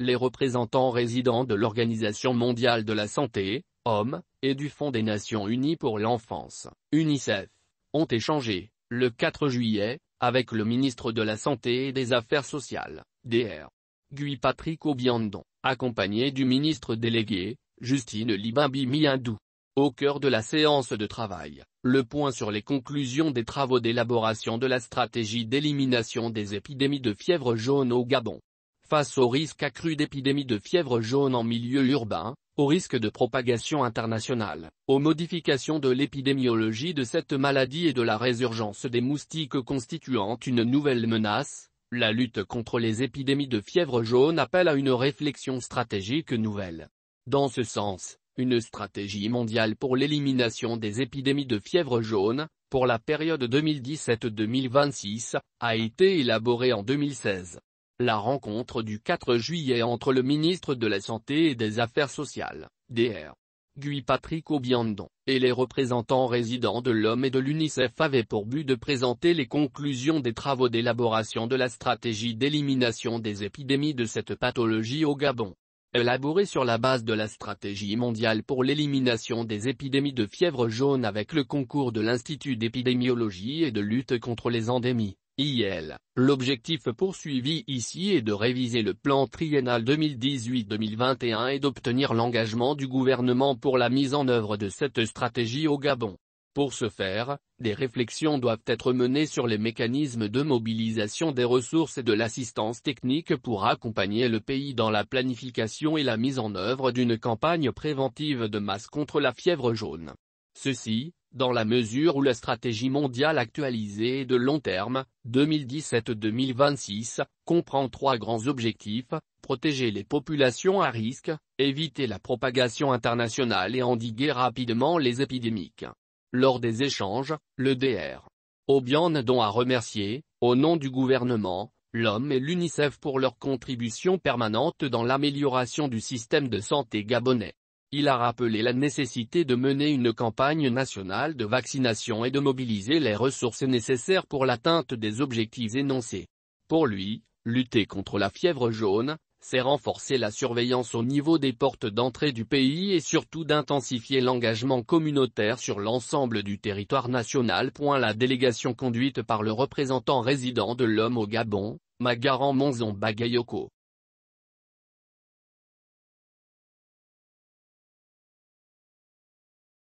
les représentants résidents de l'Organisation mondiale de la santé, Hommes, et du Fonds des Nations Unies pour l'enfance, UNICEF, ont échangé, le 4 juillet, avec le ministre de la Santé et des Affaires sociales, DR. Guy Patrick Obiandon, accompagné du ministre délégué, Justine Libambi Miindou. Au cœur de la séance de travail, le point sur les conclusions des travaux d'élaboration de la stratégie d'élimination des épidémies de fièvre jaune au Gabon face au risque accru d'épidémie de fièvre jaune en milieu urbain, au risque de propagation internationale, aux modifications de l'épidémiologie de cette maladie et de la résurgence des moustiques constituant une nouvelle menace, la lutte contre les épidémies de fièvre jaune appelle à une réflexion stratégique nouvelle. Dans ce sens, une stratégie mondiale pour l'élimination des épidémies de fièvre jaune, pour la période 2017-2026, a été élaborée en 2016. La rencontre du 4 juillet entre le ministre de la Santé et des Affaires sociales, DR. Guy Patrick Obiandon, et les représentants résidents de l'homme et de l'UNICEF avaient pour but de présenter les conclusions des travaux d'élaboration de la stratégie d'élimination des épidémies de cette pathologie au Gabon. Élaborée sur la base de la stratégie mondiale pour l'élimination des épidémies de fièvre jaune avec le concours de l'Institut d'épidémiologie et de lutte contre les endémies. IL. L'objectif poursuivi ici est de réviser le plan triennal 2018-2021 et d'obtenir l'engagement du gouvernement pour la mise en œuvre de cette stratégie au Gabon. Pour ce faire, des réflexions doivent être menées sur les mécanismes de mobilisation des ressources et de l'assistance technique pour accompagner le pays dans la planification et la mise en œuvre d'une campagne préventive de masse contre la fièvre jaune. Ceci, dans la mesure où la stratégie mondiale actualisée et de long terme, 2017-2026, comprend trois grands objectifs, protéger les populations à risque, éviter la propagation internationale et endiguer rapidement les épidémiques. Lors des échanges, le DR. Obian dont à remercier, au nom du gouvernement, l'homme et l'UNICEF pour leur contribution permanente dans l'amélioration du système de santé gabonais. Il a rappelé la nécessité de mener une campagne nationale de vaccination et de mobiliser les ressources nécessaires pour l'atteinte des objectifs énoncés. Pour lui, lutter contre la fièvre jaune, c'est renforcer la surveillance au niveau des portes d'entrée du pays et surtout d'intensifier l'engagement communautaire sur l'ensemble du territoire national. La délégation conduite par le représentant résident de l'homme au Gabon, Magaran Monzon Bagayoko